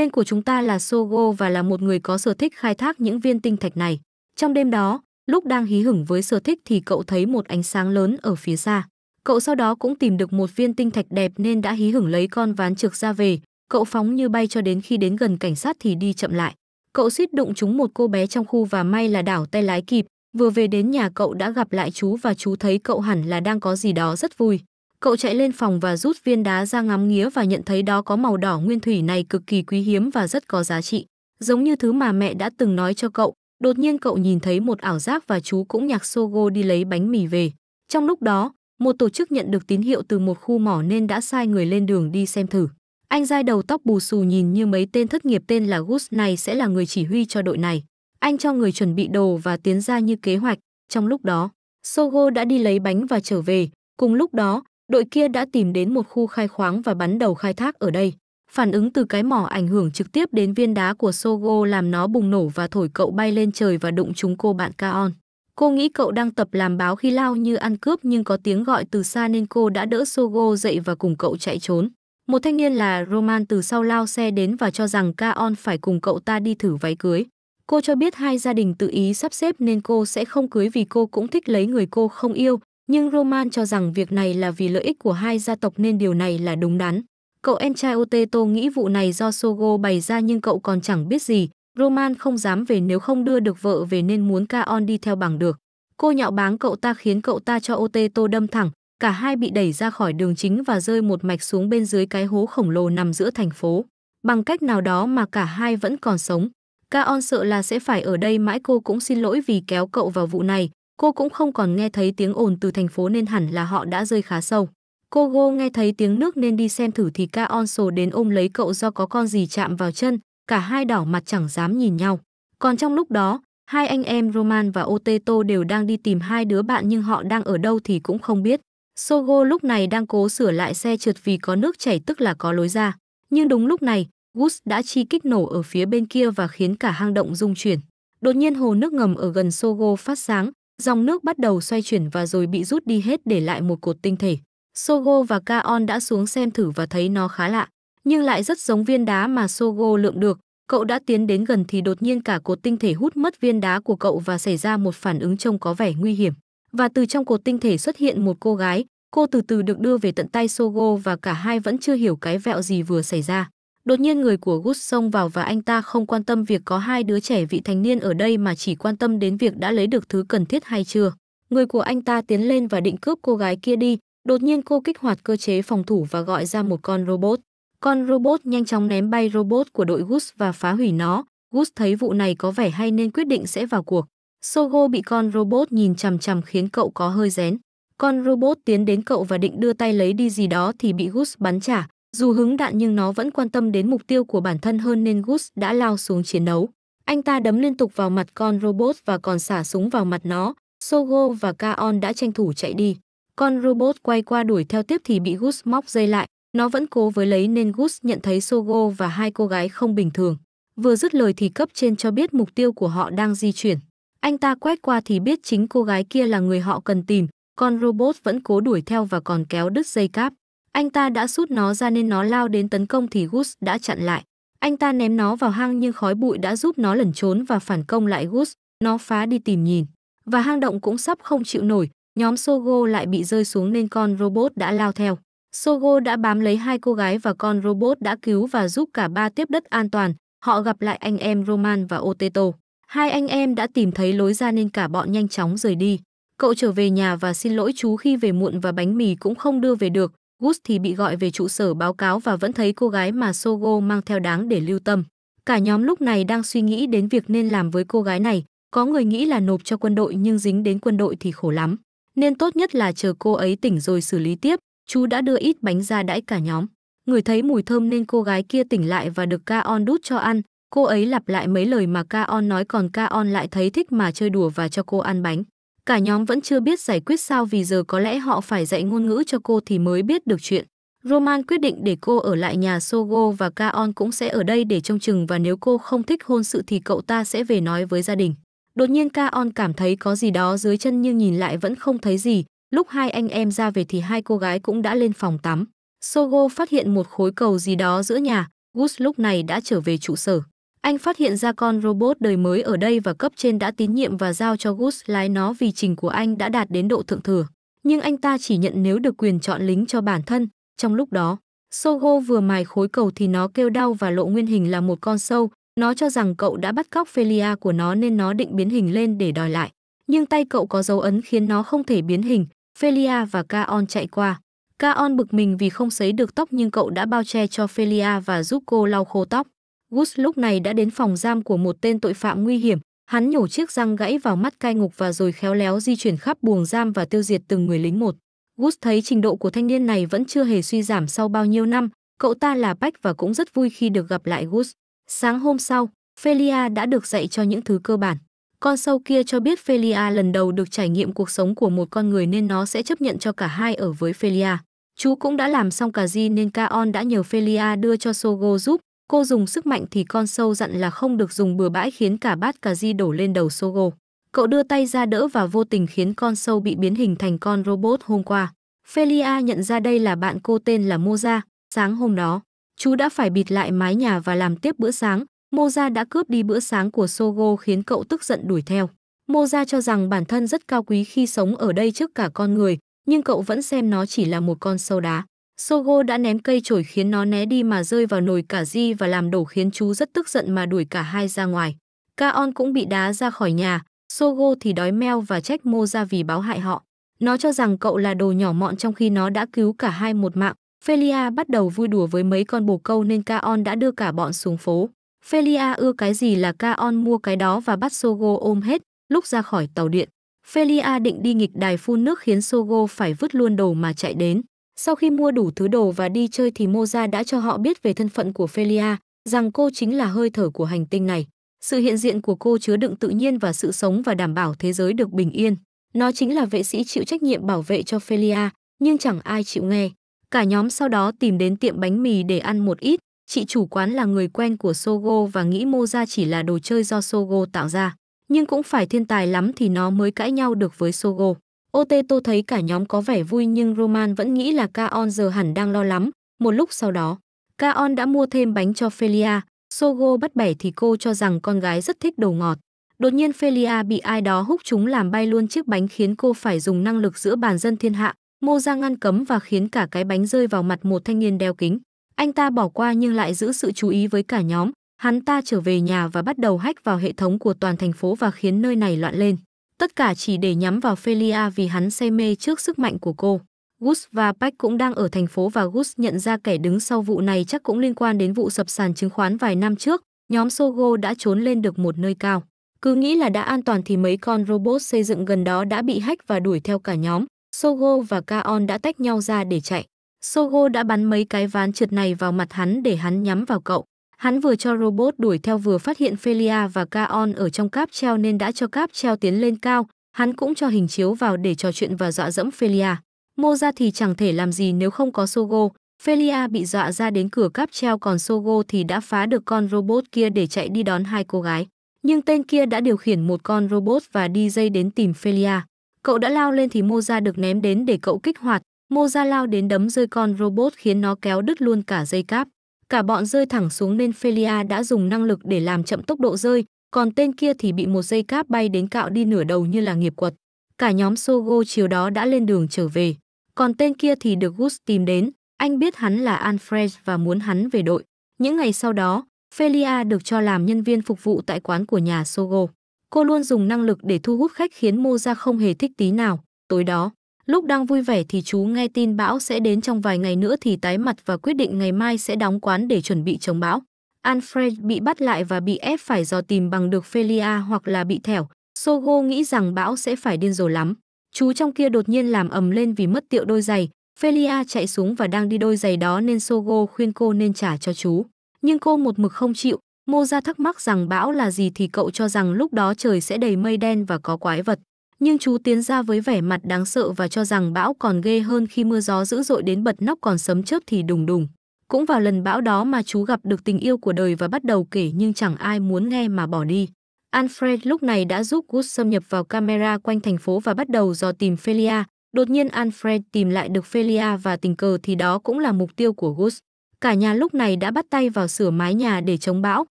Main của chúng ta là Sogo và là một người có sở thích khai thác những viên tinh thạch này. Trong đêm đó, lúc đang hí hửng với sở thích thì cậu thấy một ánh sáng lớn ở phía xa. Cậu sau đó cũng tìm được một viên tinh thạch đẹp nên đã hí hửng lấy con ván trượt ra về. Cậu phóng như bay cho đến khi đến gần cảnh sát thì đi chậm lại. Cậu suýt đụng chúng một cô bé trong khu và may là đảo tay lái kịp. Vừa về đến nhà cậu đã gặp lại chú và chú thấy cậu hẳn là đang có gì đó rất vui cậu chạy lên phòng và rút viên đá ra ngắm nghía và nhận thấy đó có màu đỏ nguyên thủy này cực kỳ quý hiếm và rất có giá trị giống như thứ mà mẹ đã từng nói cho cậu đột nhiên cậu nhìn thấy một ảo giác và chú cũng nhạc sogo đi lấy bánh mì về trong lúc đó một tổ chức nhận được tín hiệu từ một khu mỏ nên đã sai người lên đường đi xem thử anh giai đầu tóc bù xù nhìn như mấy tên thất nghiệp tên là gus này sẽ là người chỉ huy cho đội này anh cho người chuẩn bị đồ và tiến ra như kế hoạch trong lúc đó sogo đã đi lấy bánh và trở về cùng lúc đó đội kia đã tìm đến một khu khai khoáng và bắn đầu khai thác ở đây. Phản ứng từ cái mỏ ảnh hưởng trực tiếp đến viên đá của Sogo làm nó bùng nổ và thổi cậu bay lên trời và đụng trúng cô bạn Kaon. Cô nghĩ cậu đang tập làm báo khi lao như ăn cướp nhưng có tiếng gọi từ xa nên cô đã đỡ Sogo dậy và cùng cậu chạy trốn. Một thanh niên là Roman từ sau lao xe đến và cho rằng Kaon phải cùng cậu ta đi thử váy cưới. Cô cho biết hai gia đình tự ý sắp xếp nên cô sẽ không cưới vì cô cũng thích lấy người cô không yêu, nhưng Roman cho rằng việc này là vì lợi ích của hai gia tộc nên điều này là đúng đắn. Cậu em trai Oteto nghĩ vụ này do Sogo bày ra nhưng cậu còn chẳng biết gì, Roman không dám về nếu không đưa được vợ về nên muốn Kaon đi theo bằng được. Cô nhạo báng cậu ta khiến cậu ta cho Oteto đâm thẳng, cả hai bị đẩy ra khỏi đường chính và rơi một mạch xuống bên dưới cái hố khổng lồ nằm giữa thành phố. Bằng cách nào đó mà cả hai vẫn còn sống. Kaon sợ là sẽ phải ở đây mãi cô cũng xin lỗi vì kéo cậu vào vụ này, Cô cũng không còn nghe thấy tiếng ồn từ thành phố nên hẳn là họ đã rơi khá sâu. Cô Go nghe thấy tiếng nước nên đi xem thử thì ca Onso đến ôm lấy cậu do có con gì chạm vào chân, cả hai đỏ mặt chẳng dám nhìn nhau. Còn trong lúc đó, hai anh em Roman và Oteto đều đang đi tìm hai đứa bạn nhưng họ đang ở đâu thì cũng không biết. Sogo lúc này đang cố sửa lại xe trượt vì có nước chảy tức là có lối ra. Nhưng đúng lúc này, Gus đã chi kích nổ ở phía bên kia và khiến cả hang động rung chuyển. Đột nhiên hồ nước ngầm ở gần Sogo phát sáng, dòng nước bắt đầu xoay chuyển và rồi bị rút đi hết để lại một cột tinh thể. Sogo và Kaon đã xuống xem thử và thấy nó khá lạ, nhưng lại rất giống viên đá mà Sogo lượm được. Cậu đã tiến đến gần thì đột nhiên cả cột tinh thể hút mất viên đá của cậu và xảy ra một phản ứng trông có vẻ nguy hiểm. Và từ trong cột tinh thể xuất hiện một cô gái, cô từ từ được đưa về tận tay Sogo và cả hai vẫn chưa hiểu cái vẹo gì vừa xảy ra. Đột nhiên người của Gus xông vào và anh ta không quan tâm việc có hai đứa trẻ vị thành niên ở đây mà chỉ quan tâm đến việc đã lấy được thứ cần thiết hay chưa. Người của anh ta tiến lên và định cướp cô gái kia đi, đột nhiên cô kích hoạt cơ chế phòng thủ và gọi ra một con robot. Con robot nhanh chóng ném bay robot của đội Gus và phá hủy nó. Gus thấy vụ này có vẻ hay nên quyết định sẽ vào cuộc. Sogo bị con robot nhìn chằm chằm khiến cậu có hơi rén. Con robot tiến đến cậu và định đưa tay lấy đi gì đó thì bị Gus bắn trả. Dù hứng đạn nhưng nó vẫn quan tâm đến mục tiêu của bản thân hơn nên Gus đã lao xuống chiến đấu. Anh ta đấm liên tục vào mặt con robot và còn xả súng vào mặt nó. Sogo và Kaon đã tranh thủ chạy đi. Con robot quay qua đuổi theo tiếp thì bị Gus móc dây lại. Nó vẫn cố với lấy nên Gus nhận thấy Sogo và hai cô gái không bình thường. Vừa dứt lời thì cấp trên cho biết mục tiêu của họ đang di chuyển. Anh ta quét qua thì biết chính cô gái kia là người họ cần tìm. Con robot vẫn cố đuổi theo và còn kéo đứt dây cáp. Anh ta đã sút nó ra nên nó lao đến tấn công thì Gus đã chặn lại. Anh ta ném nó vào hang nhưng khói bụi đã giúp nó lẩn trốn và phản công lại Gus. Nó phá đi tìm nhìn. Và hang động cũng sắp không chịu nổi. Nhóm Sogo lại bị rơi xuống nên con robot đã lao theo. Sogo đã bám lấy hai cô gái và con robot đã cứu và giúp cả ba tiếp đất an toàn. Họ gặp lại anh em Roman và Oteto. Hai anh em đã tìm thấy lối ra nên cả bọn nhanh chóng rời đi. Cậu trở về nhà và xin lỗi chú khi về muộn và bánh mì cũng không đưa về được. Gus thì bị gọi về trụ sở báo cáo và vẫn thấy cô gái mà Sogo mang theo đáng để lưu tâm. Cả nhóm lúc này đang suy nghĩ đến việc nên làm với cô gái này, có người nghĩ là nộp cho quân đội nhưng dính đến quân đội thì khổ lắm. Nên tốt nhất là chờ cô ấy tỉnh rồi xử lý tiếp, chú đã đưa ít bánh ra đãi cả nhóm. Người thấy mùi thơm nên cô gái kia tỉnh lại và được Kaon đút cho ăn. Cô ấy lặp lại mấy lời mà Kaon nói còn Kaon lại thấy thích mà chơi đùa và cho cô ăn bánh. Cả nhóm vẫn chưa biết giải quyết sao vì giờ có lẽ họ phải dạy ngôn ngữ cho cô thì mới biết được chuyện. Roman quyết định để cô ở lại nhà Sogo và Kaon cũng sẽ ở đây để trông chừng và nếu cô không thích hôn sự thì cậu ta sẽ về nói với gia đình. Đột nhiên Kaon cảm thấy có gì đó dưới chân nhưng nhìn lại vẫn không thấy gì. Lúc hai anh em ra về thì hai cô gái cũng đã lên phòng tắm. Sogo phát hiện một khối cầu gì đó giữa nhà. Gus lúc này đã trở về trụ sở. Anh phát hiện ra con robot đời mới ở đây và cấp trên đã tín nhiệm và giao cho Gus lái nó vì trình của anh đã đạt đến độ thượng thừa. Nhưng anh ta chỉ nhận nếu được quyền chọn lính cho bản thân. Trong lúc đó, Sogo vừa mài khối cầu thì nó kêu đau và lộ nguyên hình là một con sâu. Nó cho rằng cậu đã bắt cóc Felia của nó nên nó định biến hình lên để đòi lại. Nhưng tay cậu có dấu ấn khiến nó không thể biến hình. Felia và Kaon chạy qua. Kaon bực mình vì không sấy được tóc nhưng cậu đã bao che cho Felia và giúp cô lau khô tóc. Gus lúc này đã đến phòng giam của một tên tội phạm nguy hiểm, hắn nhổ chiếc răng gãy vào mắt cai ngục và rồi khéo léo di chuyển khắp buồng giam và tiêu diệt từng người lính một. Gus thấy trình độ của thanh niên này vẫn chưa hề suy giảm sau bao nhiêu năm, cậu ta là Bách và cũng rất vui khi được gặp lại Gus. Sáng hôm sau, Felia đã được dạy cho những thứ cơ bản. Con sâu kia cho biết Felia lần đầu được trải nghiệm cuộc sống của một con người nên nó sẽ chấp nhận cho cả hai ở với Felia. Chú cũng đã làm xong cả gì nên Kaon đã nhờ Felia đưa cho Sogo giúp, Cô dùng sức mạnh thì con sâu dặn là không được dùng bừa bãi khiến cả bát cà di đổ lên đầu Sogo. Cậu đưa tay ra đỡ và vô tình khiến con sâu bị biến hình thành con robot hôm qua. Felia nhận ra đây là bạn cô tên là Moza. Sáng hôm đó, chú đã phải bịt lại mái nhà và làm tiếp bữa sáng. Moza đã cướp đi bữa sáng của Sogo khiến cậu tức giận đuổi theo. Moza cho rằng bản thân rất cao quý khi sống ở đây trước cả con người, nhưng cậu vẫn xem nó chỉ là một con sâu đá. Sogo đã ném cây chổi khiến nó né đi mà rơi vào nồi cả Di và làm đổ khiến chú rất tức giận mà đuổi cả hai ra ngoài. Kaon cũng bị đá ra khỏi nhà, Sogo thì đói meo và trách Mô ra vì báo hại họ. Nó cho rằng cậu là đồ nhỏ mọn trong khi nó đã cứu cả hai một mạng. Felia bắt đầu vui đùa với mấy con bồ câu nên Kaon đã đưa cả bọn xuống phố. Felia ưa cái gì là Kaon mua cái đó và bắt Sogo ôm hết lúc ra khỏi tàu điện. Felia định đi nghịch đài phun nước khiến Sogo phải vứt luôn đồ mà chạy đến. Sau khi mua đủ thứ đồ và đi chơi thì Moza đã cho họ biết về thân phận của Felia, rằng cô chính là hơi thở của hành tinh này. Sự hiện diện của cô chứa đựng tự nhiên và sự sống và đảm bảo thế giới được bình yên. Nó chính là vệ sĩ chịu trách nhiệm bảo vệ cho Felia, nhưng chẳng ai chịu nghe. Cả nhóm sau đó tìm đến tiệm bánh mì để ăn một ít. Chị chủ quán là người quen của Sogo và nghĩ Moza chỉ là đồ chơi do Sogo tạo ra. Nhưng cũng phải thiên tài lắm thì nó mới cãi nhau được với Sogo. Oteto thấy cả nhóm có vẻ vui nhưng Roman vẫn nghĩ là Kaon giờ hẳn đang lo lắm. Một lúc sau đó, Kaon đã mua thêm bánh cho Felia. Sogo bắt bẻ thì cô cho rằng con gái rất thích đồ ngọt. Đột nhiên Felia bị ai đó húc chúng làm bay luôn chiếc bánh khiến cô phải dùng năng lực giữa bàn dân thiên hạ. Mô ra ngăn cấm và khiến cả cái bánh rơi vào mặt một thanh niên đeo kính. Anh ta bỏ qua nhưng lại giữ sự chú ý với cả nhóm. Hắn ta trở về nhà và bắt đầu hách vào hệ thống của toàn thành phố và khiến nơi này loạn lên. Tất cả chỉ để nhắm vào Felia vì hắn say mê trước sức mạnh của cô. Gus và Pack cũng đang ở thành phố và Gus nhận ra kẻ đứng sau vụ này chắc cũng liên quan đến vụ sập sàn chứng khoán vài năm trước. Nhóm Sogo đã trốn lên được một nơi cao. Cứ nghĩ là đã an toàn thì mấy con robot xây dựng gần đó đã bị hack và đuổi theo cả nhóm. Sogo và Kaon đã tách nhau ra để chạy. Sogo đã bắn mấy cái ván trượt này vào mặt hắn để hắn nhắm vào cậu. Hắn vừa cho robot đuổi theo vừa phát hiện Felia và Kaon ở trong cáp treo nên đã cho cáp treo tiến lên cao, hắn cũng cho hình chiếu vào để trò chuyện và dọa dẫm Felia. Mô thì chẳng thể làm gì nếu không có Sogo, Felia bị dọa ra đến cửa cáp treo còn Sogo thì đã phá được con robot kia để chạy đi đón hai cô gái. Nhưng tên kia đã điều khiển một con robot và đi dây đến tìm Felia. Cậu đã lao lên thì Moza được ném đến để cậu kích hoạt. Moza lao đến đấm rơi con robot khiến nó kéo đứt luôn cả dây cáp cả bọn rơi thẳng xuống nên Felia đã dùng năng lực để làm chậm tốc độ rơi, còn tên kia thì bị một dây cáp bay đến cạo đi nửa đầu như là nghiệp quật. Cả nhóm Sogo chiều đó đã lên đường trở về, còn tên kia thì được Gus tìm đến, anh biết hắn là Alfred và muốn hắn về đội. Những ngày sau đó, Felia được cho làm nhân viên phục vụ tại quán của nhà Sogo. Cô luôn dùng năng lực để thu hút khách khiến Moza không hề thích tí nào. Tối đó, Lúc đang vui vẻ thì chú nghe tin bão sẽ đến trong vài ngày nữa thì tái mặt và quyết định ngày mai sẽ đóng quán để chuẩn bị chống bão. Alfred bị bắt lại và bị ép phải dò tìm bằng được Felia hoặc là bị thẻo. Sogo nghĩ rằng bão sẽ phải điên rồ lắm. Chú trong kia đột nhiên làm ầm lên vì mất tiệu đôi giày. Felia chạy xuống và đang đi đôi giày đó nên Sogo khuyên cô nên trả cho chú. Nhưng cô một mực không chịu. Mô ra thắc mắc rằng bão là gì thì cậu cho rằng lúc đó trời sẽ đầy mây đen và có quái vật nhưng chú tiến ra với vẻ mặt đáng sợ và cho rằng bão còn ghê hơn khi mưa gió dữ dội đến bật nóc còn sấm chớp thì đùng đùng. Cũng vào lần bão đó mà chú gặp được tình yêu của đời và bắt đầu kể nhưng chẳng ai muốn nghe mà bỏ đi. Alfred lúc này đã giúp Gus xâm nhập vào camera quanh thành phố và bắt đầu dò tìm Felia. Đột nhiên Alfred tìm lại được Felia và tình cờ thì đó cũng là mục tiêu của Gus. Cả nhà lúc này đã bắt tay vào sửa mái nhà để chống bão.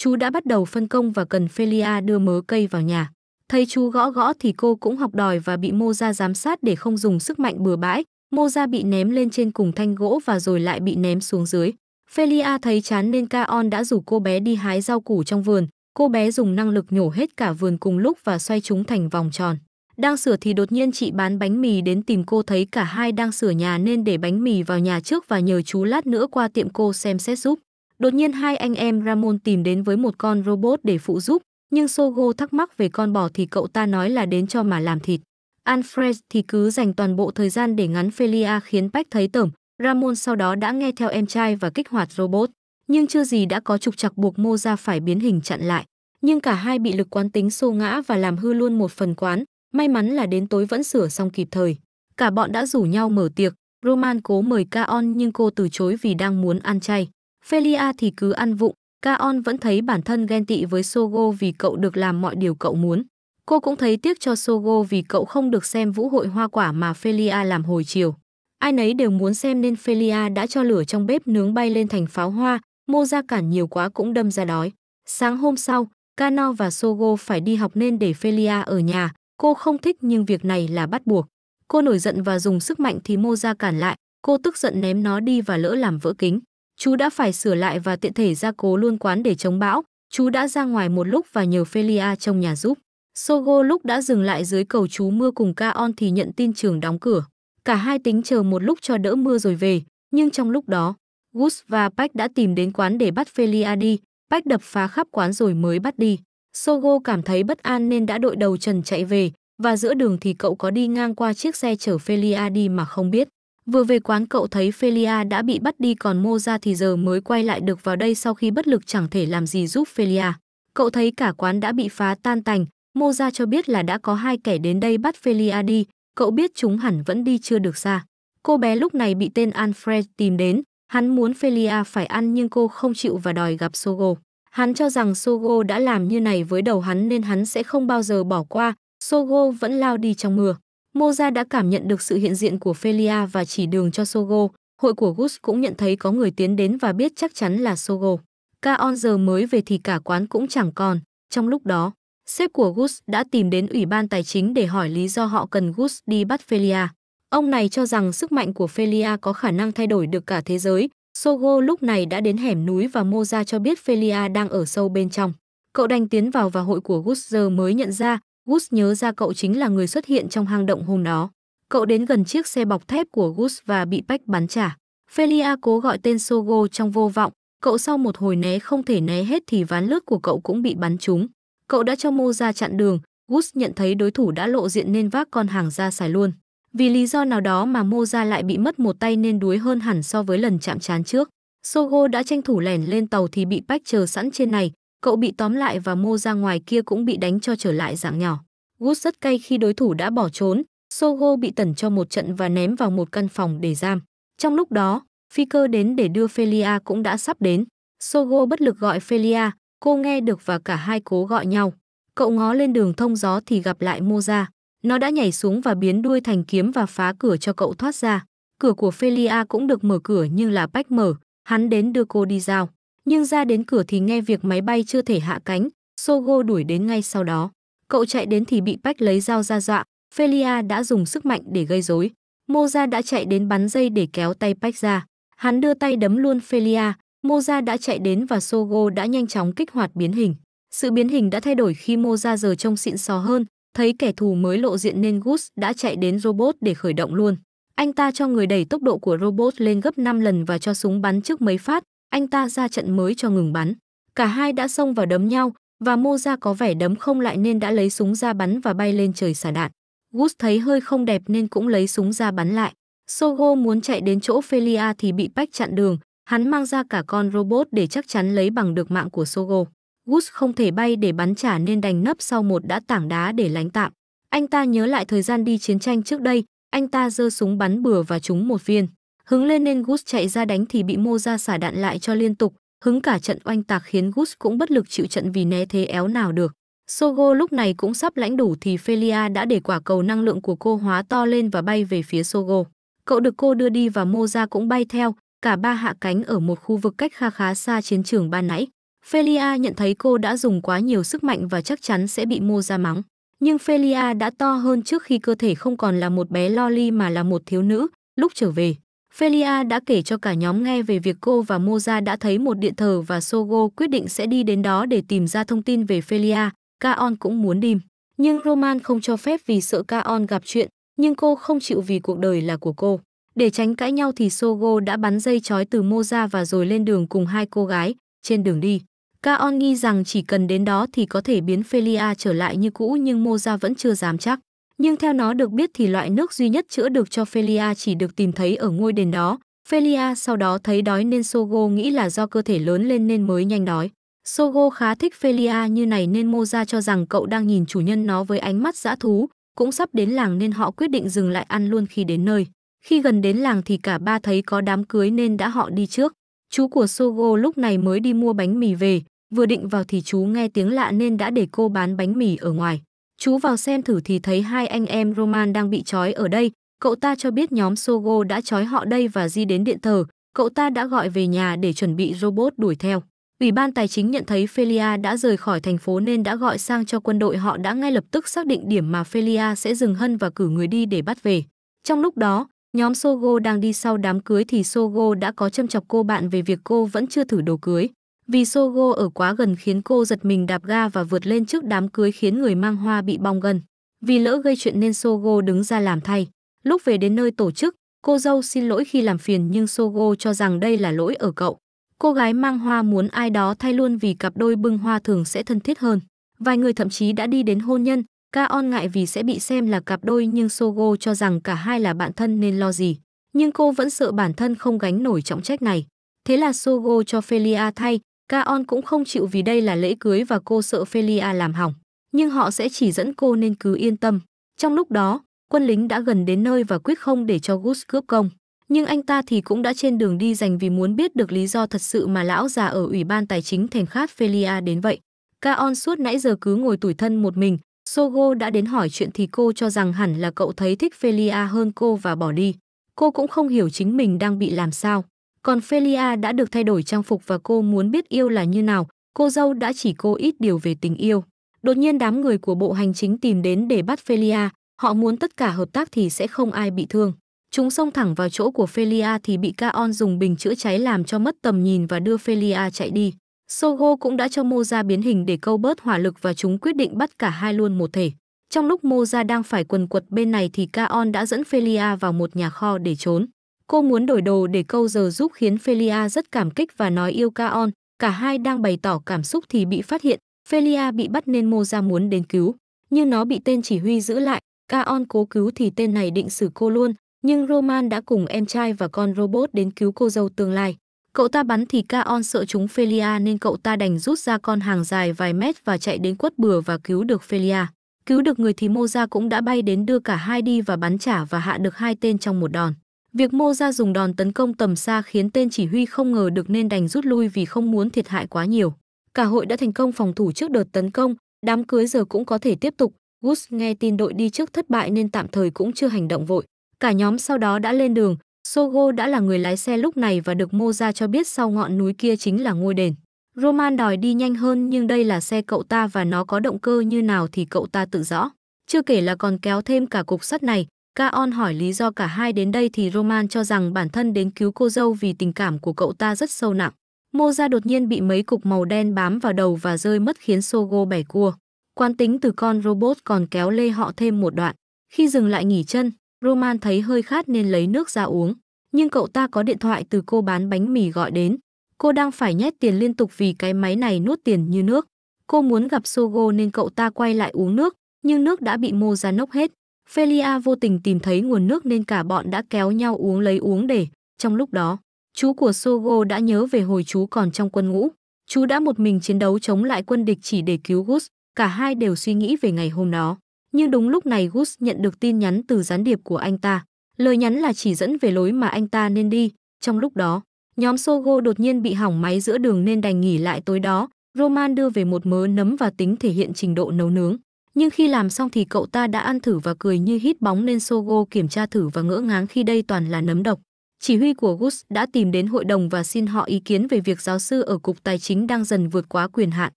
Chú đã bắt đầu phân công và cần Felia đưa mớ cây vào nhà. Thấy chú gõ gõ thì cô cũng học đòi và bị Mô Gia giám sát để không dùng sức mạnh bừa bãi. Mô Gia bị ném lên trên cùng thanh gỗ và rồi lại bị ném xuống dưới. Felia thấy chán nên Kaon đã rủ cô bé đi hái rau củ trong vườn. Cô bé dùng năng lực nhổ hết cả vườn cùng lúc và xoay chúng thành vòng tròn. Đang sửa thì đột nhiên chị bán bánh mì đến tìm cô thấy cả hai đang sửa nhà nên để bánh mì vào nhà trước và nhờ chú lát nữa qua tiệm cô xem xét giúp. Đột nhiên hai anh em Ramon tìm đến với một con robot để phụ giúp, nhưng Sogo thắc mắc về con bò thì cậu ta nói là đến cho mà làm thịt. Alfred thì cứ dành toàn bộ thời gian để ngắn Felia khiến Bách thấy tởm, Ramon sau đó đã nghe theo em trai và kích hoạt robot, nhưng chưa gì đã có trục trặc buộc Mô ra phải biến hình chặn lại. Nhưng cả hai bị lực quán tính xô ngã và làm hư luôn một phần quán, may mắn là đến tối vẫn sửa xong kịp thời. Cả bọn đã rủ nhau mở tiệc, Roman cố mời Kaon nhưng cô từ chối vì đang muốn ăn chay. Felia thì cứ ăn vụng, Kaon vẫn thấy bản thân ghen tị với Sogo vì cậu được làm mọi điều cậu muốn. Cô cũng thấy tiếc cho Sogo vì cậu không được xem vũ hội hoa quả mà Felia làm hồi chiều. Ai nấy đều muốn xem nên Felia đã cho lửa trong bếp nướng bay lên thành pháo hoa, mô ra cản nhiều quá cũng đâm ra đói. Sáng hôm sau, Kano và Sogo phải đi học nên để Felia ở nhà, cô không thích nhưng việc này là bắt buộc. Cô nổi giận và dùng sức mạnh thì mô ra cản lại, cô tức giận ném nó đi và lỡ làm vỡ kính chú đã phải sửa lại và tiện thể gia cố luôn quán để chống bão. Chú đã ra ngoài một lúc và nhờ Felia trong nhà giúp. Sogo lúc đã dừng lại dưới cầu chú mưa cùng Kaon thì nhận tin trường đóng cửa. Cả hai tính chờ một lúc cho đỡ mưa rồi về, nhưng trong lúc đó, Gus và Bách đã tìm đến quán để bắt Felia đi. Bách đập phá khắp quán rồi mới bắt đi. Sogo cảm thấy bất an nên đã đội đầu trần chạy về, và giữa đường thì cậu có đi ngang qua chiếc xe chở Felia đi mà không biết. Vừa về quán cậu thấy Felia đã bị bắt đi còn Mô ra thì giờ mới quay lại được vào đây sau khi bất lực chẳng thể làm gì giúp Felia. Cậu thấy cả quán đã bị phá tan tành, Mô ra cho biết là đã có hai kẻ đến đây bắt Felia đi, cậu biết chúng hẳn vẫn đi chưa được xa. Cô bé lúc này bị tên Alfred tìm đến, hắn muốn Felia phải ăn nhưng cô không chịu và đòi gặp Sogo. Hắn cho rằng Sogo đã làm như này với đầu hắn nên hắn sẽ không bao giờ bỏ qua, Sogo vẫn lao đi trong mưa. Moza đã cảm nhận được sự hiện diện của Felia và chỉ đường cho Sogo, hội của Gus cũng nhận thấy có người tiến đến và biết chắc chắn là Sogo. Kaon giờ mới về thì cả quán cũng chẳng còn. Trong lúc đó, sếp của Gus đã tìm đến Ủy ban Tài chính để hỏi lý do họ cần Gus đi bắt Felia. Ông này cho rằng sức mạnh của Felia có khả năng thay đổi được cả thế giới. Sogo lúc này đã đến hẻm núi và Moza cho biết Felia đang ở sâu bên trong. Cậu đành tiến vào và hội của Gus giờ mới nhận ra Gus nhớ ra cậu chính là người xuất hiện trong hang động hôm đó. Cậu đến gần chiếc xe bọc thép của Gus và bị Bách bắn trả. Felia cố gọi tên Sogo trong vô vọng, cậu sau một hồi né không thể né hết thì ván lướt của cậu cũng bị bắn trúng. Cậu đã cho mô ra chặn đường, Gus nhận thấy đối thủ đã lộ diện nên vác con hàng ra xài luôn. Vì lý do nào đó mà mô ra lại bị mất một tay nên đuối hơn hẳn so với lần chạm trán trước. Sogo đã tranh thủ lẻn lên tàu thì bị Bách chờ sẵn trên này, Cậu bị tóm lại và mô ra ngoài kia cũng bị đánh cho trở lại dạng nhỏ. Gus rất cay khi đối thủ đã bỏ trốn, Sogo bị tẩn cho một trận và ném vào một căn phòng để giam. Trong lúc đó, phi cơ đến để đưa Felia cũng đã sắp đến. Sogo bất lực gọi Felia, cô nghe được và cả hai cố gọi nhau. Cậu ngó lên đường thông gió thì gặp lại Moza. Nó đã nhảy xuống và biến đuôi thành kiếm và phá cửa cho cậu thoát ra. Cửa của Felia cũng được mở cửa nhưng là bách mở, hắn đến đưa cô đi giao nhưng ra đến cửa thì nghe việc máy bay chưa thể hạ cánh, Sogo đuổi đến ngay sau đó. Cậu chạy đến thì bị Bách lấy dao ra dọa, Felia đã dùng sức mạnh để gây rối. Moza đã chạy đến bắn dây để kéo tay Bách ra. Hắn đưa tay đấm luôn Felia, Moza đã chạy đến và Sogo đã nhanh chóng kích hoạt biến hình. Sự biến hình đã thay đổi khi Moza giờ trông xịn xò hơn, thấy kẻ thù mới lộ diện nên Gus đã chạy đến robot để khởi động luôn. Anh ta cho người đẩy tốc độ của robot lên gấp 5 lần và cho súng bắn trước mấy phát, anh ta ra trận mới cho ngừng bắn. Cả hai đã xông vào đấm nhau và Mô Gia có vẻ đấm không lại nên đã lấy súng ra bắn và bay lên trời xả đạn. Gus thấy hơi không đẹp nên cũng lấy súng ra bắn lại. Sogo muốn chạy đến chỗ Felia thì bị Bách chặn đường, hắn mang ra cả con robot để chắc chắn lấy bằng được mạng của Sogo. Gus không thể bay để bắn trả nên đành nấp sau một đã tảng đá để lánh tạm. Anh ta nhớ lại thời gian đi chiến tranh trước đây, anh ta giơ súng bắn bừa và trúng một viên. Hứng lên nên Gus chạy ra đánh thì bị Mô ra xả đạn lại cho liên tục, hứng cả trận oanh tạc khiến Gus cũng bất lực chịu trận vì né thế éo nào được. Sogo lúc này cũng sắp lãnh đủ thì Felia đã để quả cầu năng lượng của cô hóa to lên và bay về phía Sogo. Cậu được cô đưa đi và Mô ra cũng bay theo, cả ba hạ cánh ở một khu vực cách kha khá xa chiến trường ban nãy. Felia nhận thấy cô đã dùng quá nhiều sức mạnh và chắc chắn sẽ bị Mô ra mắng. Nhưng Felia đã to hơn trước khi cơ thể không còn là một bé loli mà là một thiếu nữ, lúc trở về. Felia đã kể cho cả nhóm nghe về việc cô và Moza đã thấy một điện thờ và Sogo quyết định sẽ đi đến đó để tìm ra thông tin về Felia. Kaon cũng muốn đi. Nhưng Roman không cho phép vì sợ Kaon gặp chuyện, nhưng cô không chịu vì cuộc đời là của cô. Để tránh cãi nhau thì Sogo đã bắn dây chói từ Moza và rồi lên đường cùng hai cô gái, trên đường đi. Kaon nghi rằng chỉ cần đến đó thì có thể biến Felia trở lại như cũ nhưng Moza vẫn chưa dám chắc nhưng theo nó được biết thì loại nước duy nhất chữa được cho Felia chỉ được tìm thấy ở ngôi đền đó. Felia sau đó thấy đói nên Sogo nghĩ là do cơ thể lớn lên nên mới nhanh đói. Sogo khá thích Felia như này nên Moza cho rằng cậu đang nhìn chủ nhân nó với ánh mắt dã thú, cũng sắp đến làng nên họ quyết định dừng lại ăn luôn khi đến nơi. Khi gần đến làng thì cả ba thấy có đám cưới nên đã họ đi trước. Chú của Sogo lúc này mới đi mua bánh mì về, vừa định vào thì chú nghe tiếng lạ nên đã để cô bán bánh mì ở ngoài. Chú vào xem thử thì thấy hai anh em Roman đang bị trói ở đây. Cậu ta cho biết nhóm Sogo đã trói họ đây và di đến điện thờ. Cậu ta đã gọi về nhà để chuẩn bị robot đuổi theo. Ủy ban tài chính nhận thấy Felia đã rời khỏi thành phố nên đã gọi sang cho quân đội họ đã ngay lập tức xác định điểm mà Felia sẽ dừng hân và cử người đi để bắt về. Trong lúc đó, nhóm Sogo đang đi sau đám cưới thì Sogo đã có châm chọc cô bạn về việc cô vẫn chưa thử đồ cưới. Vì Sogo ở quá gần khiến cô giật mình đạp ga và vượt lên trước đám cưới khiến người mang hoa bị bong gần. Vì lỡ gây chuyện nên Sogo đứng ra làm thay. Lúc về đến nơi tổ chức, cô dâu xin lỗi khi làm phiền nhưng Sogo cho rằng đây là lỗi ở cậu. Cô gái mang hoa muốn ai đó thay luôn vì cặp đôi bưng hoa thường sẽ thân thiết hơn. Vài người thậm chí đã đi đến hôn nhân, Ca On ngại vì sẽ bị xem là cặp đôi nhưng Sogo cho rằng cả hai là bạn thân nên lo gì. Nhưng cô vẫn sợ bản thân không gánh nổi trọng trách này. Thế là Sogo cho Felia thay, Kaon cũng không chịu vì đây là lễ cưới và cô sợ Felia làm hỏng, nhưng họ sẽ chỉ dẫn cô nên cứ yên tâm. Trong lúc đó, quân lính đã gần đến nơi và quyết không để cho Gus cướp công. Nhưng anh ta thì cũng đã trên đường đi dành vì muốn biết được lý do thật sự mà lão già ở Ủy ban Tài chính thèm khát Felia đến vậy. Kaon suốt nãy giờ cứ ngồi tủi thân một mình, Sogo đã đến hỏi chuyện thì cô cho rằng hẳn là cậu thấy thích Felia hơn cô và bỏ đi. Cô cũng không hiểu chính mình đang bị làm sao. Còn Felia đã được thay đổi trang phục và cô muốn biết yêu là như nào, cô dâu đã chỉ cô ít điều về tình yêu. Đột nhiên đám người của bộ hành chính tìm đến để bắt Felia, họ muốn tất cả hợp tác thì sẽ không ai bị thương. Chúng xông thẳng vào chỗ của Felia thì bị Kaon dùng bình chữa cháy làm cho mất tầm nhìn và đưa Felia chạy đi. Sogo cũng đã cho Moza biến hình để câu bớt hỏa lực và chúng quyết định bắt cả hai luôn một thể. Trong lúc Moza đang phải quần quật bên này thì Kaon đã dẫn Felia vào một nhà kho để trốn. Cô muốn đổi đồ để câu giờ giúp khiến Felia rất cảm kích và nói yêu Kaon. Cả hai đang bày tỏ cảm xúc thì bị phát hiện. Felia bị bắt nên Mô muốn đến cứu. Nhưng nó bị tên chỉ huy giữ lại. Kaon cố cứu thì tên này định xử cô luôn. Nhưng Roman đã cùng em trai và con robot đến cứu cô dâu tương lai. Cậu ta bắn thì Kaon sợ chúng Felia nên cậu ta đành rút ra con hàng dài vài mét và chạy đến quất bừa và cứu được Felia. Cứu được người thì Moza cũng đã bay đến đưa cả hai đi và bắn trả và hạ được hai tên trong một đòn. Việc Mô Gia dùng đòn tấn công tầm xa khiến tên chỉ huy không ngờ được nên đành rút lui vì không muốn thiệt hại quá nhiều. Cả hội đã thành công phòng thủ trước đợt tấn công, đám cưới giờ cũng có thể tiếp tục. Gus nghe tin đội đi trước thất bại nên tạm thời cũng chưa hành động vội. Cả nhóm sau đó đã lên đường, Sogo đã là người lái xe lúc này và được Mô Gia cho biết sau ngọn núi kia chính là ngôi đền. Roman đòi đi nhanh hơn nhưng đây là xe cậu ta và nó có động cơ như nào thì cậu ta tự rõ. Chưa kể là còn kéo thêm cả cục sắt này, Ca hỏi lý do cả hai đến đây thì Roman cho rằng bản thân đến cứu cô dâu vì tình cảm của cậu ta rất sâu nặng. Mô đột nhiên bị mấy cục màu đen bám vào đầu và rơi mất khiến Sogo bẻ cua. Quan tính từ con robot còn kéo lê họ thêm một đoạn. Khi dừng lại nghỉ chân, Roman thấy hơi khát nên lấy nước ra uống. Nhưng cậu ta có điện thoại từ cô bán bánh mì gọi đến. Cô đang phải nhét tiền liên tục vì cái máy này nuốt tiền như nước. Cô muốn gặp Sogo nên cậu ta quay lại uống nước, nhưng nước đã bị Mô nốc hết. Felia vô tình tìm thấy nguồn nước nên cả bọn đã kéo nhau uống lấy uống để. Trong lúc đó, chú của Sogo đã nhớ về hồi chú còn trong quân ngũ. Chú đã một mình chiến đấu chống lại quân địch chỉ để cứu Gus, cả hai đều suy nghĩ về ngày hôm đó. Nhưng đúng lúc này Gus nhận được tin nhắn từ gián điệp của anh ta. Lời nhắn là chỉ dẫn về lối mà anh ta nên đi. Trong lúc đó, nhóm Sogo đột nhiên bị hỏng máy giữa đường nên đành nghỉ lại tối đó. Roman đưa về một mớ nấm và tính thể hiện trình độ nấu nướng nhưng khi làm xong thì cậu ta đã ăn thử và cười như hít bóng nên Sogo kiểm tra thử và ngỡ ngáng khi đây toàn là nấm độc. Chỉ huy của Gus đã tìm đến hội đồng và xin họ ý kiến về việc giáo sư ở Cục Tài chính đang dần vượt quá quyền hạn.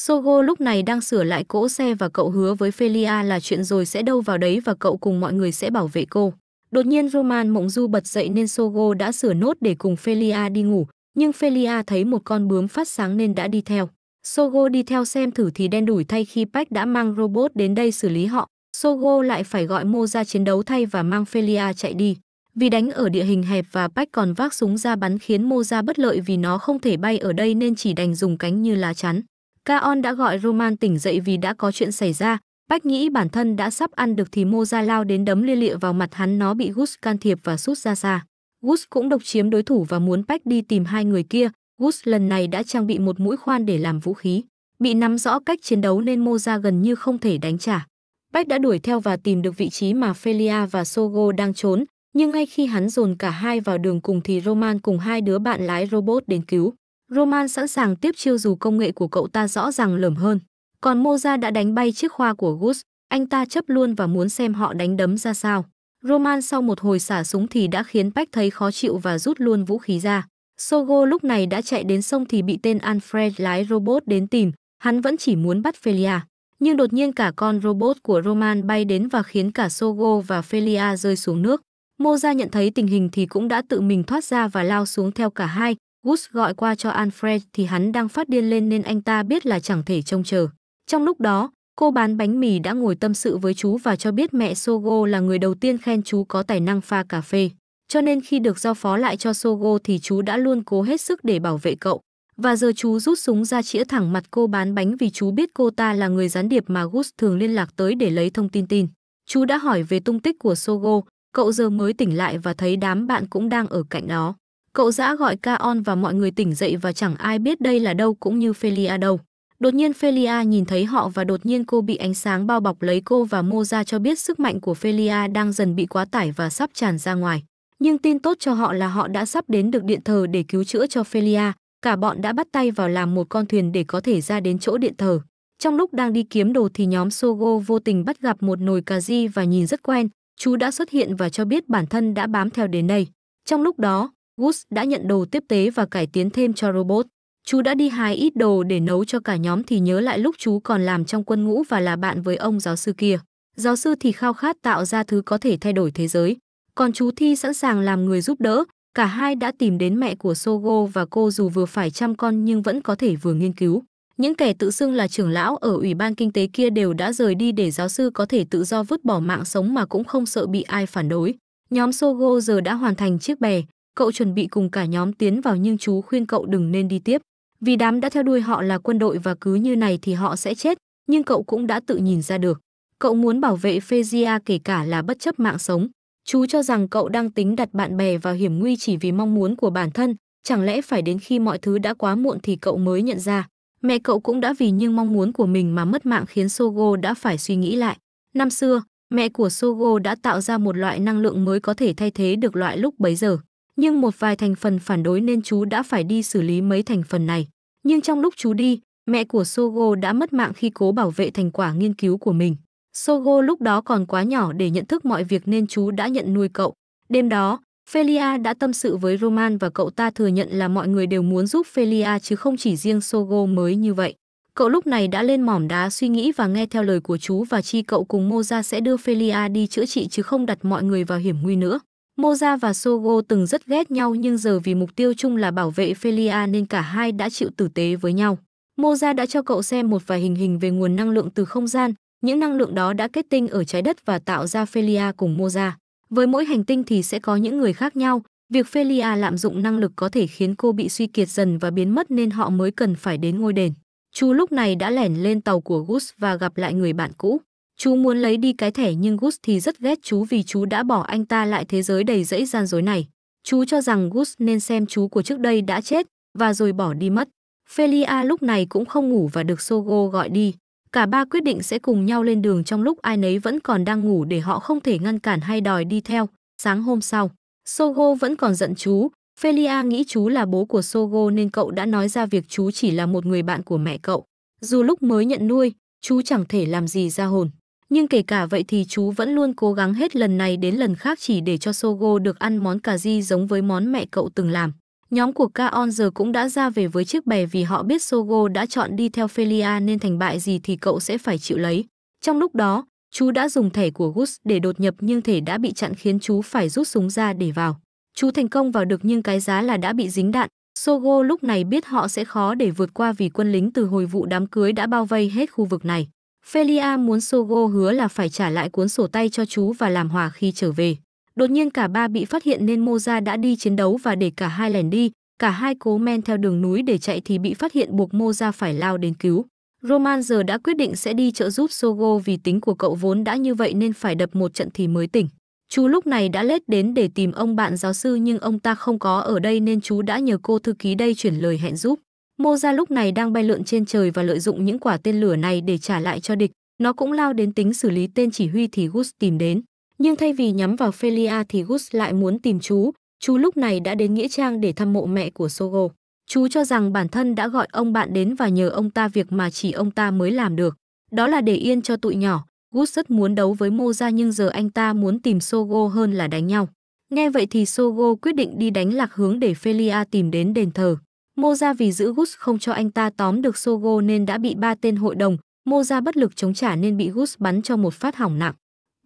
Sogo lúc này đang sửa lại cỗ xe và cậu hứa với Felia là chuyện rồi sẽ đâu vào đấy và cậu cùng mọi người sẽ bảo vệ cô. Đột nhiên Roman Mộng Du bật dậy nên Sogo đã sửa nốt để cùng Felia đi ngủ, nhưng Felia thấy một con bướm phát sáng nên đã đi theo. Sogo đi theo xem thử thì đen đủi thay khi Pack đã mang robot đến đây xử lý họ. Sogo lại phải gọi Mo ra chiến đấu thay và mang Felia chạy đi. Vì đánh ở địa hình hẹp và Pack còn vác súng ra bắn khiến Mo ra bất lợi vì nó không thể bay ở đây nên chỉ đành dùng cánh như lá chắn. Kaon đã gọi Roman tỉnh dậy vì đã có chuyện xảy ra. Bách nghĩ bản thân đã sắp ăn được thì Mo ra lao đến đấm lia lịa vào mặt hắn nó bị Gus can thiệp và sút ra xa. Gus cũng độc chiếm đối thủ và muốn Bách đi tìm hai người kia. Gus lần này đã trang bị một mũi khoan để làm vũ khí. Bị nắm rõ cách chiến đấu nên Moza gần như không thể đánh trả. Bách đã đuổi theo và tìm được vị trí mà Felia và Sogo đang trốn, nhưng ngay khi hắn dồn cả hai vào đường cùng thì Roman cùng hai đứa bạn lái robot đến cứu. Roman sẵn sàng tiếp chiêu dù công nghệ của cậu ta rõ ràng lởm hơn. Còn Moza đã đánh bay chiếc khoa của Gus, anh ta chấp luôn và muốn xem họ đánh đấm ra sao. Roman sau một hồi xả súng thì đã khiến Bách thấy khó chịu và rút luôn vũ khí ra. Sogo lúc này đã chạy đến sông thì bị tên Alfred lái robot đến tìm, hắn vẫn chỉ muốn bắt Felia. Nhưng đột nhiên cả con robot của Roman bay đến và khiến cả Sogo và Felia rơi xuống nước. Moza nhận thấy tình hình thì cũng đã tự mình thoát ra và lao xuống theo cả hai. Gus gọi qua cho Alfred thì hắn đang phát điên lên nên anh ta biết là chẳng thể trông chờ. Trong lúc đó, cô bán bánh mì đã ngồi tâm sự với chú và cho biết mẹ Sogo là người đầu tiên khen chú có tài năng pha cà phê. Cho nên khi được giao phó lại cho Sogo thì chú đã luôn cố hết sức để bảo vệ cậu. Và giờ chú rút súng ra chĩa thẳng mặt cô bán bánh vì chú biết cô ta là người gián điệp mà Gus thường liên lạc tới để lấy thông tin tin. Chú đã hỏi về tung tích của Sogo, cậu giờ mới tỉnh lại và thấy đám bạn cũng đang ở cạnh đó. Cậu dã gọi Kaon và mọi người tỉnh dậy và chẳng ai biết đây là đâu cũng như Felia đâu. Đột nhiên Felia nhìn thấy họ và đột nhiên cô bị ánh sáng bao bọc lấy cô và mô ra cho biết sức mạnh của Felia đang dần bị quá tải và sắp tràn ra ngoài nhưng tin tốt cho họ là họ đã sắp đến được điện thờ để cứu chữa cho Felia, cả bọn đã bắt tay vào làm một con thuyền để có thể ra đến chỗ điện thờ. Trong lúc đang đi kiếm đồ thì nhóm Sogo vô tình bắt gặp một nồi cà ri và nhìn rất quen, chú đã xuất hiện và cho biết bản thân đã bám theo đến đây. Trong lúc đó, Gus đã nhận đồ tiếp tế và cải tiến thêm cho robot. Chú đã đi hái ít đồ để nấu cho cả nhóm thì nhớ lại lúc chú còn làm trong quân ngũ và là bạn với ông giáo sư kia. Giáo sư thì khao khát tạo ra thứ có thể thay đổi thế giới còn chú Thi sẵn sàng làm người giúp đỡ. Cả hai đã tìm đến mẹ của Sogo và cô dù vừa phải chăm con nhưng vẫn có thể vừa nghiên cứu. Những kẻ tự xưng là trưởng lão ở Ủy ban Kinh tế kia đều đã rời đi để giáo sư có thể tự do vứt bỏ mạng sống mà cũng không sợ bị ai phản đối. Nhóm Sogo giờ đã hoàn thành chiếc bè, cậu chuẩn bị cùng cả nhóm tiến vào nhưng chú khuyên cậu đừng nên đi tiếp. Vì đám đã theo đuôi họ là quân đội và cứ như này thì họ sẽ chết, nhưng cậu cũng đã tự nhìn ra được. Cậu muốn bảo vệ Fezia kể cả là bất chấp mạng sống. Chú cho rằng cậu đang tính đặt bạn bè vào hiểm nguy chỉ vì mong muốn của bản thân, chẳng lẽ phải đến khi mọi thứ đã quá muộn thì cậu mới nhận ra. Mẹ cậu cũng đã vì những mong muốn của mình mà mất mạng khiến Sogo đã phải suy nghĩ lại. Năm xưa, mẹ của Sogo đã tạo ra một loại năng lượng mới có thể thay thế được loại lúc bấy giờ. Nhưng một vài thành phần phản đối nên chú đã phải đi xử lý mấy thành phần này. Nhưng trong lúc chú đi, mẹ của Sogo đã mất mạng khi cố bảo vệ thành quả nghiên cứu của mình. Sogo lúc đó còn quá nhỏ để nhận thức mọi việc nên chú đã nhận nuôi cậu. Đêm đó, Felia đã tâm sự với Roman và cậu ta thừa nhận là mọi người đều muốn giúp Felia chứ không chỉ riêng Sogo mới như vậy. Cậu lúc này đã lên mỏm đá suy nghĩ và nghe theo lời của chú và chi cậu cùng Moza sẽ đưa Felia đi chữa trị chứ không đặt mọi người vào hiểm nguy nữa. Moza và Sogo từng rất ghét nhau nhưng giờ vì mục tiêu chung là bảo vệ Felia nên cả hai đã chịu tử tế với nhau. Moza đã cho cậu xem một vài hình hình về nguồn năng lượng từ không gian, những năng lượng đó đã kết tinh ở trái đất và tạo ra Felia cùng Moza. Với mỗi hành tinh thì sẽ có những người khác nhau, việc Felia lạm dụng năng lực có thể khiến cô bị suy kiệt dần và biến mất nên họ mới cần phải đến ngôi đền. Chú lúc này đã lẻn lên tàu của Gus và gặp lại người bạn cũ. Chú muốn lấy đi cái thẻ nhưng Gus thì rất ghét chú vì chú đã bỏ anh ta lại thế giới đầy rẫy gian dối này. Chú cho rằng Gus nên xem chú của trước đây đã chết và rồi bỏ đi mất. Felia lúc này cũng không ngủ và được Sogo gọi đi. Cả ba quyết định sẽ cùng nhau lên đường trong lúc ai nấy vẫn còn đang ngủ để họ không thể ngăn cản hay đòi đi theo. Sáng hôm sau, Sogo vẫn còn giận chú. Felia nghĩ chú là bố của Sogo nên cậu đã nói ra việc chú chỉ là một người bạn của mẹ cậu. Dù lúc mới nhận nuôi, chú chẳng thể làm gì ra hồn. Nhưng kể cả vậy thì chú vẫn luôn cố gắng hết lần này đến lần khác chỉ để cho Sogo được ăn món cà ri giống với món mẹ cậu từng làm. Nhóm của Kaon giờ cũng đã ra về với chiếc bè vì họ biết Sogo đã chọn đi theo Felia nên thành bại gì thì cậu sẽ phải chịu lấy. Trong lúc đó, chú đã dùng thẻ của Gus để đột nhập nhưng thể đã bị chặn khiến chú phải rút súng ra để vào. Chú thành công vào được nhưng cái giá là đã bị dính đạn. Sogo lúc này biết họ sẽ khó để vượt qua vì quân lính từ hồi vụ đám cưới đã bao vây hết khu vực này. Felia muốn Sogo hứa là phải trả lại cuốn sổ tay cho chú và làm hòa khi trở về. Đột nhiên cả ba bị phát hiện nên Moza đã đi chiến đấu và để cả hai lẻn đi, cả hai cố men theo đường núi để chạy thì bị phát hiện buộc Moza phải lao đến cứu. Roman giờ đã quyết định sẽ đi trợ giúp Sogo vì tính của cậu vốn đã như vậy nên phải đập một trận thì mới tỉnh. Chú lúc này đã lết đến để tìm ông bạn giáo sư nhưng ông ta không có ở đây nên chú đã nhờ cô thư ký đây chuyển lời hẹn giúp. Moza lúc này đang bay lượn trên trời và lợi dụng những quả tên lửa này để trả lại cho địch. Nó cũng lao đến tính xử lý tên chỉ huy thì Gus tìm đến nhưng thay vì nhắm vào Felia thì Gus lại muốn tìm chú. Chú lúc này đã đến Nghĩa Trang để thăm mộ mẹ của Sogo. Chú cho rằng bản thân đã gọi ông bạn đến và nhờ ông ta việc mà chỉ ông ta mới làm được. Đó là để yên cho tụi nhỏ. Gus rất muốn đấu với Mô ra nhưng giờ anh ta muốn tìm Sogo hơn là đánh nhau. Nghe vậy thì Sogo quyết định đi đánh lạc hướng để Felia tìm đến đền thờ. Mô ra vì giữ Gus không cho anh ta tóm được Sogo nên đã bị ba tên hội đồng. Mô ra bất lực chống trả nên bị Gus bắn cho một phát hỏng nặng.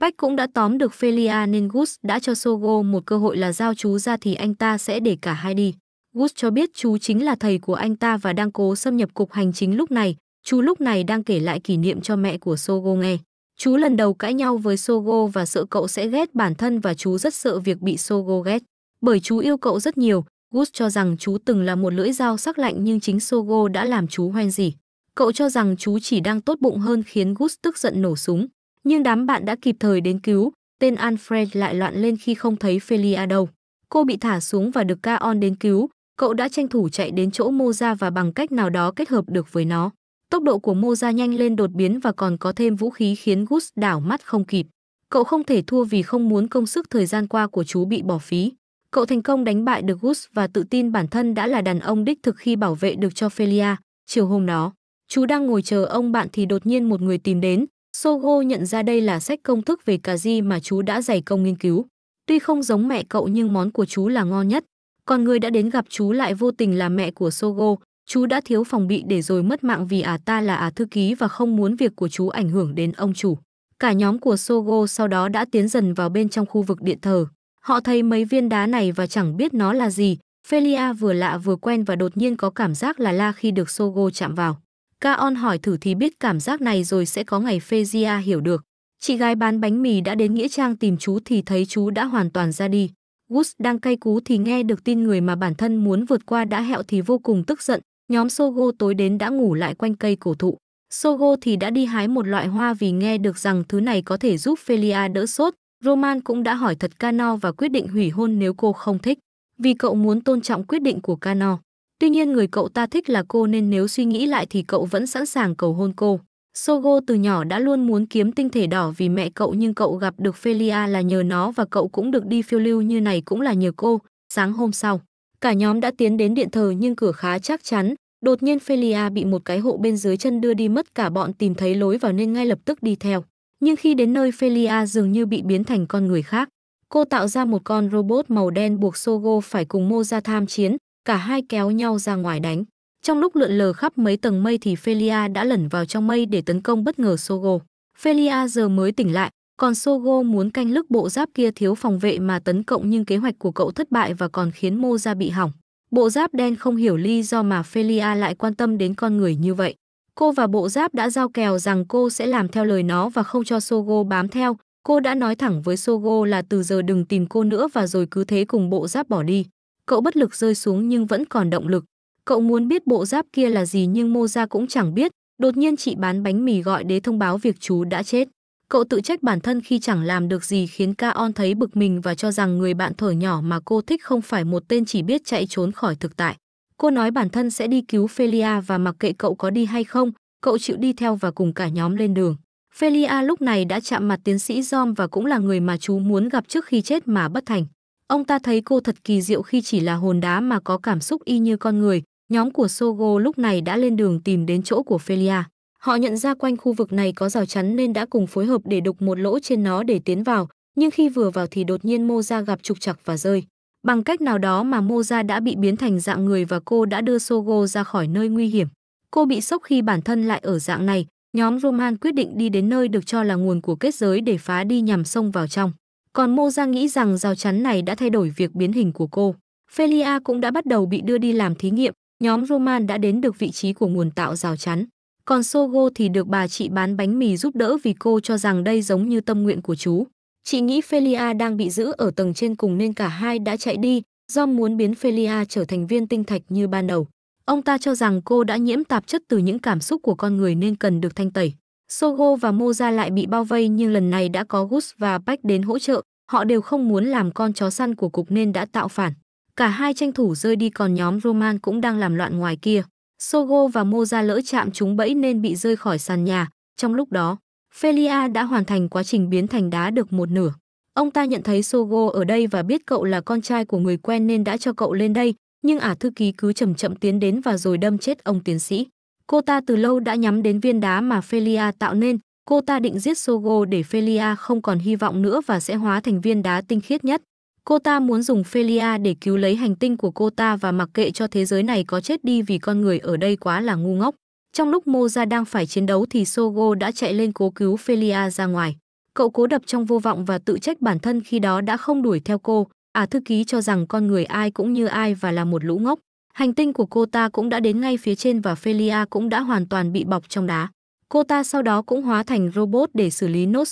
Bách cũng đã tóm được Felia nên Gus đã cho Sogo một cơ hội là giao chú ra thì anh ta sẽ để cả hai đi. Gus cho biết chú chính là thầy của anh ta và đang cố xâm nhập cục hành chính lúc này. Chú lúc này đang kể lại kỷ niệm cho mẹ của Sogo nghe. Chú lần đầu cãi nhau với Sogo và sợ cậu sẽ ghét bản thân và chú rất sợ việc bị Sogo ghét. Bởi chú yêu cậu rất nhiều, Gus cho rằng chú từng là một lưỡi dao sắc lạnh nhưng chính Sogo đã làm chú hoen gì. Cậu cho rằng chú chỉ đang tốt bụng hơn khiến Gus tức giận nổ súng nhưng đám bạn đã kịp thời đến cứu, tên Alfred lại loạn lên khi không thấy Felia đâu. Cô bị thả xuống và được Kaon đến cứu, cậu đã tranh thủ chạy đến chỗ Moza và bằng cách nào đó kết hợp được với nó. Tốc độ của Moza nhanh lên đột biến và còn có thêm vũ khí khiến Gus đảo mắt không kịp. Cậu không thể thua vì không muốn công sức thời gian qua của chú bị bỏ phí. Cậu thành công đánh bại được Gus và tự tin bản thân đã là đàn ông đích thực khi bảo vệ được cho Felia. Chiều hôm đó, chú đang ngồi chờ ông bạn thì đột nhiên một người tìm đến, Sogo nhận ra đây là sách công thức về cà ri mà chú đã dày công nghiên cứu. Tuy không giống mẹ cậu nhưng món của chú là ngon nhất. Còn người đã đến gặp chú lại vô tình là mẹ của Sogo. Chú đã thiếu phòng bị để rồi mất mạng vì à ta là à thư ký và không muốn việc của chú ảnh hưởng đến ông chủ. Cả nhóm của Sogo sau đó đã tiến dần vào bên trong khu vực điện thờ. Họ thấy mấy viên đá này và chẳng biết nó là gì. Felia vừa lạ vừa quen và đột nhiên có cảm giác là la khi được Sogo chạm vào. Ca hỏi thử thì biết cảm giác này rồi sẽ có ngày Fezia hiểu được. Chị gái bán bánh mì đã đến Nghĩa Trang tìm chú thì thấy chú đã hoàn toàn ra đi. Woods đang cay cú thì nghe được tin người mà bản thân muốn vượt qua đã hẹo thì vô cùng tức giận. Nhóm Sogo tối đến đã ngủ lại quanh cây cổ thụ. Sogo thì đã đi hái một loại hoa vì nghe được rằng thứ này có thể giúp Felia đỡ sốt. Roman cũng đã hỏi thật Cano và quyết định hủy hôn nếu cô không thích. Vì cậu muốn tôn trọng quyết định của Cano. Tuy nhiên người cậu ta thích là cô nên nếu suy nghĩ lại thì cậu vẫn sẵn sàng cầu hôn cô. Sogo từ nhỏ đã luôn muốn kiếm tinh thể đỏ vì mẹ cậu nhưng cậu gặp được Felia là nhờ nó và cậu cũng được đi phiêu lưu như này cũng là nhờ cô. Sáng hôm sau, cả nhóm đã tiến đến điện thờ nhưng cửa khá chắc chắn. Đột nhiên Felia bị một cái hộ bên dưới chân đưa đi mất cả bọn tìm thấy lối vào nên ngay lập tức đi theo. Nhưng khi đến nơi Felia dường như bị biến thành con người khác. Cô tạo ra một con robot màu đen buộc Sogo phải cùng Moza tham chiến, cả hai kéo nhau ra ngoài đánh. Trong lúc lượn lờ khắp mấy tầng mây thì Felia đã lẩn vào trong mây để tấn công bất ngờ Sogo. Felia giờ mới tỉnh lại, còn Sogo muốn canh lức bộ giáp kia thiếu phòng vệ mà tấn công nhưng kế hoạch của cậu thất bại và còn khiến mô ra bị hỏng. Bộ giáp đen không hiểu lý do mà Felia lại quan tâm đến con người như vậy. Cô và bộ giáp đã giao kèo rằng cô sẽ làm theo lời nó và không cho Sogo bám theo. Cô đã nói thẳng với Sogo là từ giờ đừng tìm cô nữa và rồi cứ thế cùng bộ giáp bỏ đi cậu bất lực rơi xuống nhưng vẫn còn động lực. Cậu muốn biết bộ giáp kia là gì nhưng Mô Gia cũng chẳng biết, đột nhiên chị bán bánh mì gọi đế thông báo việc chú đã chết. Cậu tự trách bản thân khi chẳng làm được gì khiến ca on thấy bực mình và cho rằng người bạn thở nhỏ mà cô thích không phải một tên chỉ biết chạy trốn khỏi thực tại. Cô nói bản thân sẽ đi cứu Felia và mặc kệ cậu có đi hay không, cậu chịu đi theo và cùng cả nhóm lên đường. Felia lúc này đã chạm mặt tiến sĩ Dom và cũng là người mà chú muốn gặp trước khi chết mà bất thành. Ông ta thấy cô thật kỳ diệu khi chỉ là hồn đá mà có cảm xúc y như con người. Nhóm của Sogo lúc này đã lên đường tìm đến chỗ của Felia. Họ nhận ra quanh khu vực này có rào chắn nên đã cùng phối hợp để đục một lỗ trên nó để tiến vào, nhưng khi vừa vào thì đột nhiên Moza gặp trục trặc và rơi. Bằng cách nào đó mà Moza đã bị biến thành dạng người và cô đã đưa Sogo ra khỏi nơi nguy hiểm. Cô bị sốc khi bản thân lại ở dạng này, nhóm Roman quyết định đi đến nơi được cho là nguồn của kết giới để phá đi nhằm xông vào trong. Còn Mô Giang nghĩ rằng rào chắn này đã thay đổi việc biến hình của cô. Felia cũng đã bắt đầu bị đưa đi làm thí nghiệm, nhóm Roman đã đến được vị trí của nguồn tạo rào chắn. Còn Sogo thì được bà chị bán bánh mì giúp đỡ vì cô cho rằng đây giống như tâm nguyện của chú. Chị nghĩ Felia đang bị giữ ở tầng trên cùng nên cả hai đã chạy đi, do muốn biến Felia trở thành viên tinh thạch như ban đầu. Ông ta cho rằng cô đã nhiễm tạp chất từ những cảm xúc của con người nên cần được thanh tẩy. Sogo và Moza lại bị bao vây nhưng lần này đã có Gus và Bách đến hỗ trợ, họ đều không muốn làm con chó săn của cục nên đã tạo phản. Cả hai tranh thủ rơi đi còn nhóm Roman cũng đang làm loạn ngoài kia. Sogo và Moza lỡ chạm chúng bẫy nên bị rơi khỏi sàn nhà. Trong lúc đó, Felia đã hoàn thành quá trình biến thành đá được một nửa. Ông ta nhận thấy Sogo ở đây và biết cậu là con trai của người quen nên đã cho cậu lên đây, nhưng ả thư ký cứ chậm chậm tiến đến và rồi đâm chết ông tiến sĩ. Cô ta từ lâu đã nhắm đến viên đá mà Felia tạo nên, cô ta định giết Sogo để Felia không còn hy vọng nữa và sẽ hóa thành viên đá tinh khiết nhất. Cô ta muốn dùng Felia để cứu lấy hành tinh của cô ta và mặc kệ cho thế giới này có chết đi vì con người ở đây quá là ngu ngốc. Trong lúc Moza đang phải chiến đấu thì Sogo đã chạy lên cố cứu Felia ra ngoài. Cậu cố đập trong vô vọng và tự trách bản thân khi đó đã không đuổi theo cô. À thư ký cho rằng con người ai cũng như ai và là một lũ ngốc. Hành tinh của cô ta cũng đã đến ngay phía trên và Felia cũng đã hoàn toàn bị bọc trong đá. Cô ta sau đó cũng hóa thành robot để xử lý nốt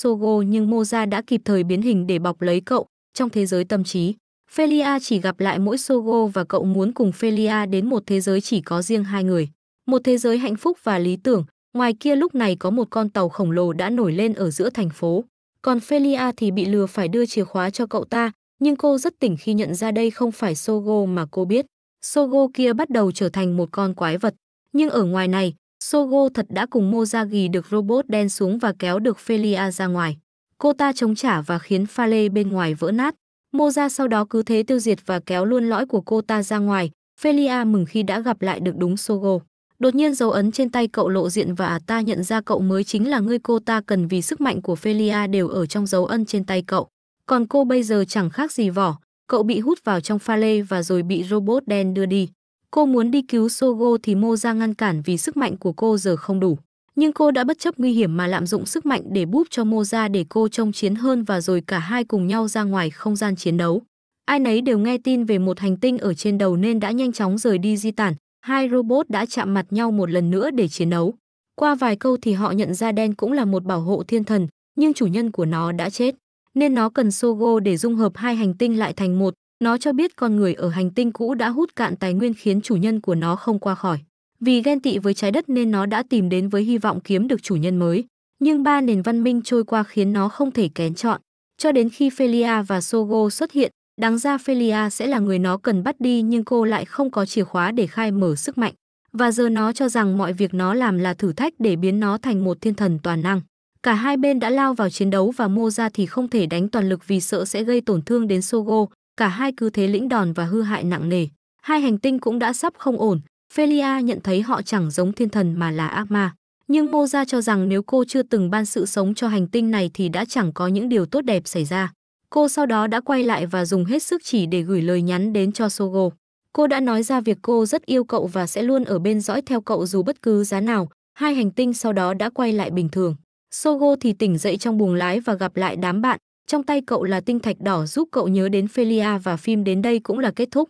nhưng Moza đã kịp thời biến hình để bọc lấy cậu trong thế giới tâm trí. Felia chỉ gặp lại mỗi Sogo và cậu muốn cùng Felia đến một thế giới chỉ có riêng hai người. Một thế giới hạnh phúc và lý tưởng, ngoài kia lúc này có một con tàu khổng lồ đã nổi lên ở giữa thành phố. Còn Felia thì bị lừa phải đưa chìa khóa cho cậu ta, nhưng cô rất tỉnh khi nhận ra đây không phải Sogo mà cô biết. Sogo kia bắt đầu trở thành một con quái vật. Nhưng ở ngoài này, Sogo thật đã cùng Moza ghi được robot đen xuống và kéo được Felia ra ngoài. Cô ta chống trả và khiến pha lê bên ngoài vỡ nát. Moza sau đó cứ thế tiêu diệt và kéo luôn lõi của cô ta ra ngoài. Felia mừng khi đã gặp lại được đúng Sogo. Đột nhiên dấu ấn trên tay cậu lộ diện và ta nhận ra cậu mới chính là người cô ta cần vì sức mạnh của Felia đều ở trong dấu ấn trên tay cậu. Còn cô bây giờ chẳng khác gì vỏ, cậu bị hút vào trong pha lê và rồi bị robot đen đưa đi. Cô muốn đi cứu Sogo thì Mô ra ngăn cản vì sức mạnh của cô giờ không đủ. Nhưng cô đã bất chấp nguy hiểm mà lạm dụng sức mạnh để búp cho Mô ra để cô trông chiến hơn và rồi cả hai cùng nhau ra ngoài không gian chiến đấu. Ai nấy đều nghe tin về một hành tinh ở trên đầu nên đã nhanh chóng rời đi di tản. Hai robot đã chạm mặt nhau một lần nữa để chiến đấu. Qua vài câu thì họ nhận ra đen cũng là một bảo hộ thiên thần, nhưng chủ nhân của nó đã chết nên nó cần Sogo để dung hợp hai hành tinh lại thành một. Nó cho biết con người ở hành tinh cũ đã hút cạn tài nguyên khiến chủ nhân của nó không qua khỏi. Vì ghen tị với trái đất nên nó đã tìm đến với hy vọng kiếm được chủ nhân mới. Nhưng ba nền văn minh trôi qua khiến nó không thể kén chọn. Cho đến khi Felia và Sogo xuất hiện, đáng ra Felia sẽ là người nó cần bắt đi nhưng cô lại không có chìa khóa để khai mở sức mạnh. Và giờ nó cho rằng mọi việc nó làm là thử thách để biến nó thành một thiên thần toàn năng. Cả hai bên đã lao vào chiến đấu và mô ra thì không thể đánh toàn lực vì sợ sẽ gây tổn thương đến Sogo, cả hai cứ thế lĩnh đòn và hư hại nặng nề. Hai hành tinh cũng đã sắp không ổn, Felia nhận thấy họ chẳng giống thiên thần mà là ác ma. Nhưng Mô Gia cho rằng nếu cô chưa từng ban sự sống cho hành tinh này thì đã chẳng có những điều tốt đẹp xảy ra. Cô sau đó đã quay lại và dùng hết sức chỉ để gửi lời nhắn đến cho Sogo. Cô đã nói ra việc cô rất yêu cậu và sẽ luôn ở bên dõi theo cậu dù bất cứ giá nào. Hai hành tinh sau đó đã quay lại bình thường. Sogo thì tỉnh dậy trong buồng lái và gặp lại đám bạn, trong tay cậu là tinh thạch đỏ giúp cậu nhớ đến Felia và phim đến đây cũng là kết thúc.